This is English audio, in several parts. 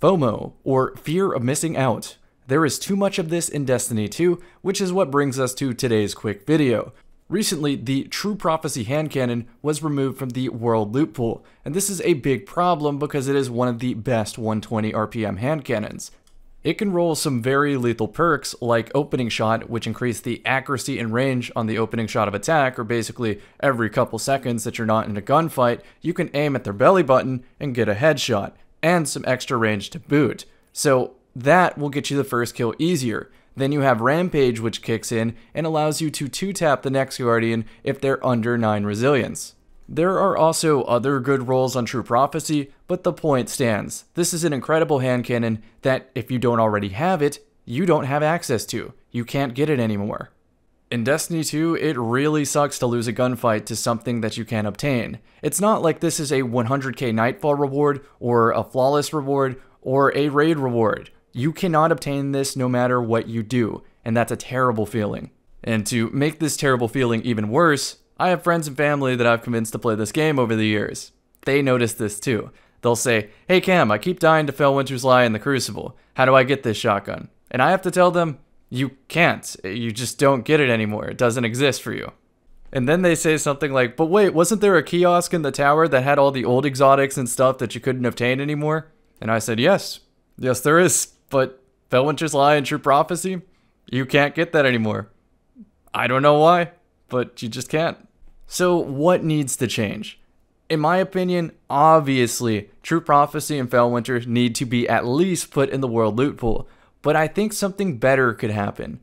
FOMO, or fear of missing out. There is too much of this in Destiny 2, which is what brings us to today's quick video. Recently, the True Prophecy hand cannon was removed from the World Loot Pool, and this is a big problem because it is one of the best 120 RPM hand cannons. It can roll some very lethal perks like Opening Shot, which increase the accuracy and range on the opening shot of attack, or basically every couple seconds that you're not in a gunfight, you can aim at their belly button and get a headshot and some extra range to boot. So that will get you the first kill easier. Then you have Rampage, which kicks in and allows you to 2 tap the next Guardian if they're under 9 resilience. There are also other good rolls on True Prophecy, but the point stands. This is an incredible hand cannon that, if you don't already have it, you don't have access to. You can't get it anymore. In Destiny 2, it really sucks to lose a gunfight to something that you can not obtain. It's not like this is a 100k Nightfall reward, or a Flawless reward, or a Raid reward. You cannot obtain this no matter what you do, and that's a terrible feeling. And to make this terrible feeling even worse, I have friends and family that I've convinced to play this game over the years. They notice this too. They'll say, Hey Cam, I keep dying to Fell Winter's Lie in the Crucible. How do I get this shotgun? And I have to tell them, you can't. You just don't get it anymore. It doesn't exist for you. And then they say something like, but wait, wasn't there a kiosk in the tower that had all the old exotics and stuff that you couldn't obtain anymore? And I said, yes. Yes, there is. But Fellwinter's Lie and True Prophecy, you can't get that anymore. I don't know why, but you just can't. So, what needs to change? In my opinion, obviously, True Prophecy and Fellwinter need to be at least put in the World Loot Pool but I think something better could happen.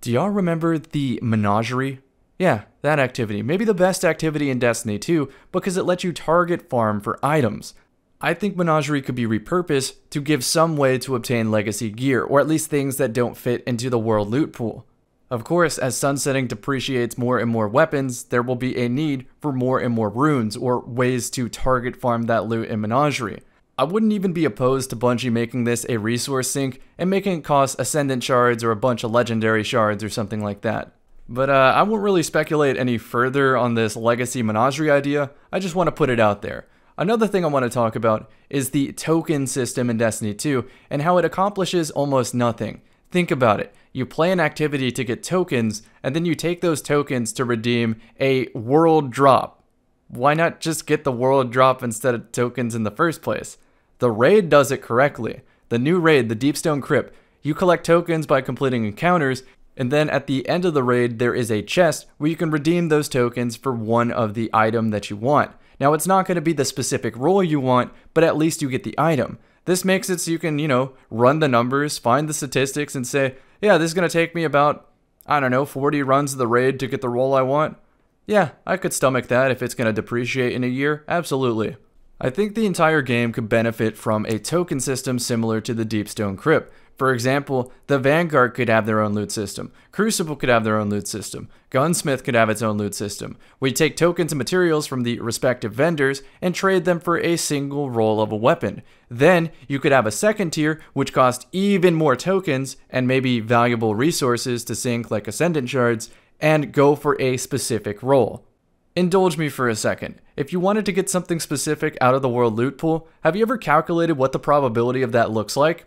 Do y'all remember the menagerie? Yeah, that activity. Maybe the best activity in Destiny 2 because it lets you target farm for items. I think Menagerie could be repurposed to give some way to obtain legacy gear, or at least things that don't fit into the world loot pool. Of course, as sunsetting depreciates more and more weapons, there will be a need for more and more runes, or ways to target farm that loot in Menagerie. I wouldn't even be opposed to Bungie making this a resource sink and making it cost Ascendant shards or a bunch of Legendary shards or something like that. But uh, I won't really speculate any further on this Legacy Menagerie idea, I just want to put it out there. Another thing I want to talk about is the token system in Destiny 2 and how it accomplishes almost nothing. Think about it. You play an activity to get tokens, and then you take those tokens to redeem a world drop. Why not just get the world drop instead of tokens in the first place? The raid does it correctly. The new raid, the Deepstone Crypt, you collect tokens by completing encounters, and then at the end of the raid, there is a chest where you can redeem those tokens for one of the item that you want. Now, it's not going to be the specific role you want, but at least you get the item. This makes it so you can, you know, run the numbers, find the statistics, and say, yeah, this is going to take me about, I don't know, 40 runs of the raid to get the role I want. Yeah, I could stomach that if it's going to depreciate in a year, absolutely. I think the entire game could benefit from a token system similar to the Deepstone Crypt. For example, the Vanguard could have their own loot system, Crucible could have their own loot system, Gunsmith could have its own loot system. We take tokens and materials from the respective vendors and trade them for a single roll of a weapon. Then you could have a second tier, which costs even more tokens and maybe valuable resources to sink like Ascendant Shards, and go for a specific role. Indulge me for a second. If you wanted to get something specific out of the world loot pool, have you ever calculated what the probability of that looks like?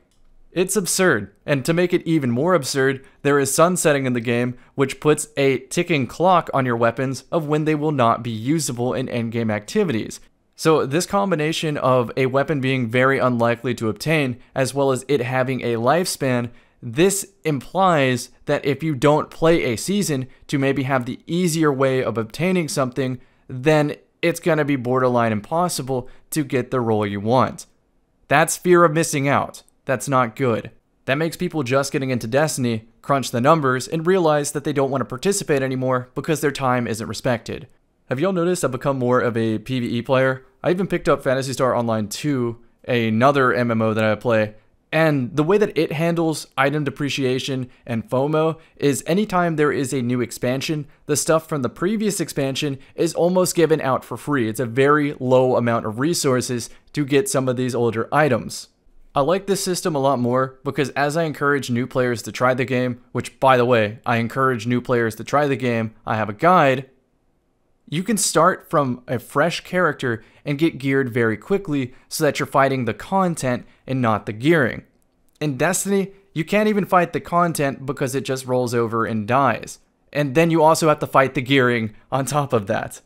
It's absurd, and to make it even more absurd, there is sunsetting in the game, which puts a ticking clock on your weapons of when they will not be usable in endgame activities. So, this combination of a weapon being very unlikely to obtain, as well as it having a lifespan, this implies that if you don't play a season to maybe have the easier way of obtaining something, then it's going to be borderline impossible to get the role you want. That's fear of missing out. That's not good. That makes people just getting into Destiny crunch the numbers and realize that they don't want to participate anymore because their time isn't respected. Have y'all noticed I've become more of a PvE player? I even picked up Fantasy Star Online 2, another MMO that I play, and the way that it handles item depreciation and FOMO is anytime there is a new expansion, the stuff from the previous expansion is almost given out for free. It's a very low amount of resources to get some of these older items. I like this system a lot more because as I encourage new players to try the game, which by the way, I encourage new players to try the game, I have a guide you can start from a fresh character and get geared very quickly so that you're fighting the content and not the gearing. In Destiny, you can't even fight the content because it just rolls over and dies. And then you also have to fight the gearing on top of that.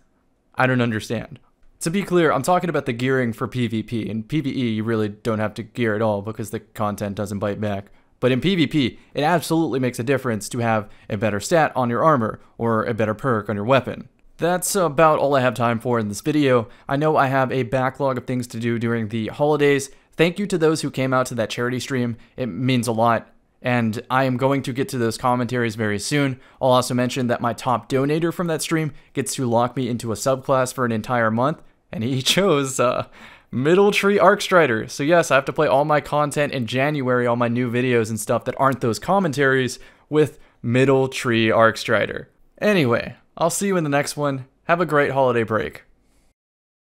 I don't understand. To be clear, I'm talking about the gearing for PvP. In PvE, you really don't have to gear at all because the content doesn't bite back. But in PvP, it absolutely makes a difference to have a better stat on your armor or a better perk on your weapon. That's about all I have time for in this video. I know I have a backlog of things to do during the holidays. Thank you to those who came out to that charity stream. It means a lot. And I am going to get to those commentaries very soon. I'll also mention that my top donator from that stream gets to lock me into a subclass for an entire month, and he chose uh, Middle Tree Arcstrider. So yes, I have to play all my content in January, all my new videos and stuff that aren't those commentaries with Middle Tree Arcstrider. Anyway, I'll see you in the next one. Have a great holiday break.